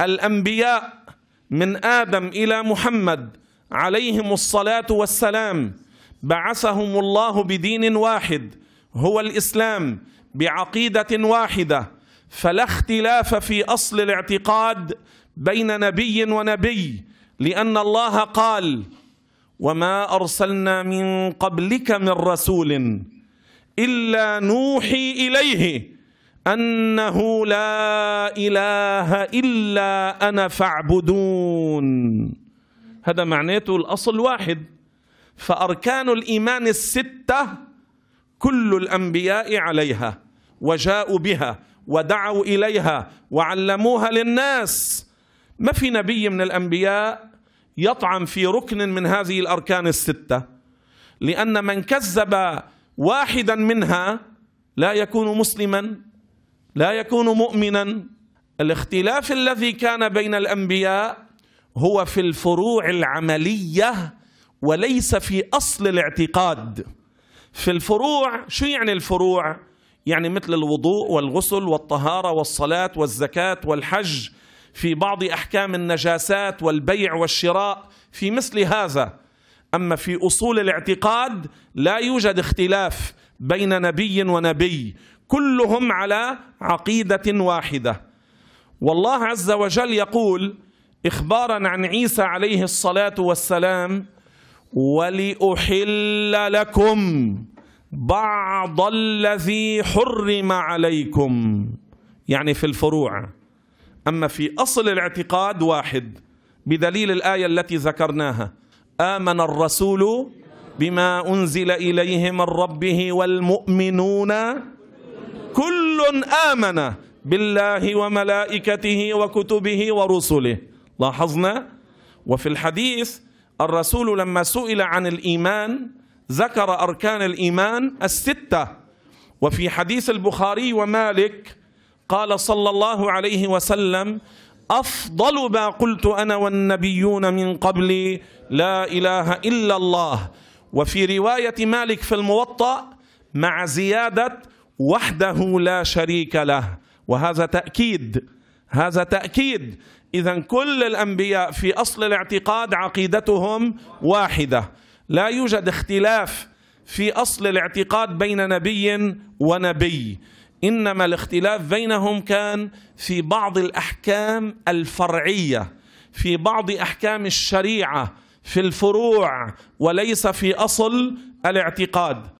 الأنبياء من آدم إلى محمد عليهم الصلاة والسلام بعثهم الله بدين واحد هو الإسلام بعقيدة واحدة فلا اختلاف في أصل الاعتقاد بين نبي ونبي لأن الله قال وما أرسلنا من قبلك من رسول إلا نوحي إليه أنه لا إله إلا أنا فاعبدون هذا معناته الأصل واحد فأركان الإيمان الستة كل الأنبياء عليها وجاءوا بها ودعوا إليها وعلموها للناس ما في نبي من الأنبياء يطعن في ركن من هذه الأركان الستة لأن من كذب واحدا منها لا يكون مسلما لا يكون مؤمنا الاختلاف الذي كان بين الأنبياء هو في الفروع العملية وليس في أصل الاعتقاد في الفروع شو يعني الفروع؟ يعني مثل الوضوء والغسل والطهارة والصلاة والزكاة والحج في بعض أحكام النجاسات والبيع والشراء في مثل هذا أما في أصول الاعتقاد لا يوجد اختلاف بين نبي ونبي كلهم على عقيدة واحدة والله عز وجل يقول إخبارا عن عيسى عليه الصلاة والسلام ولأحل لكم بعض الذي حرم عليكم يعني في الفروع أما في أصل الاعتقاد واحد بدليل الآية التي ذكرناها آمن الرسول بما أنزل إليه من ربه والمؤمنون كل آمن بالله وملائكته وكتبه ورسله لاحظنا وفي الحديث الرسول لما سئل عن الإيمان ذكر أركان الإيمان الستة وفي حديث البخاري ومالك قال صلى الله عليه وسلم أفضل ما قلت أنا والنبيون من قبلي لا إله إلا الله وفي رواية مالك في الموطأ مع زيادة وحده لا شريك له وهذا تأكيد هذا تأكيد إذا كل الأنبياء في أصل الاعتقاد عقيدتهم واحدة لا يوجد اختلاف في أصل الاعتقاد بين نبي ونبي إنما الاختلاف بينهم كان في بعض الأحكام الفرعية في بعض أحكام الشريعة في الفروع وليس في أصل الاعتقاد